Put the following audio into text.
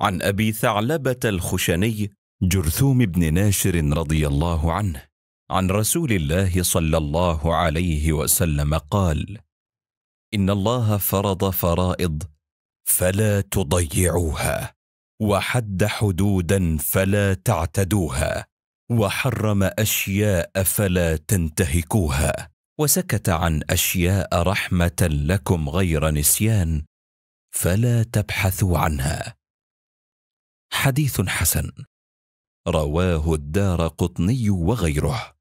عن أبي ثعلبة الخشني جرثوم بن ناشر رضي الله عنه عن رسول الله صلى الله عليه وسلم قال إن الله فرض فرائض فلا تضيعوها وحد حدودا فلا تعتدوها وحرم أشياء فلا تنتهكوها وسكت عن أشياء رحمة لكم غير نسيان فلا تبحثوا عنها حديث حسن رواه الدار قطني وغيره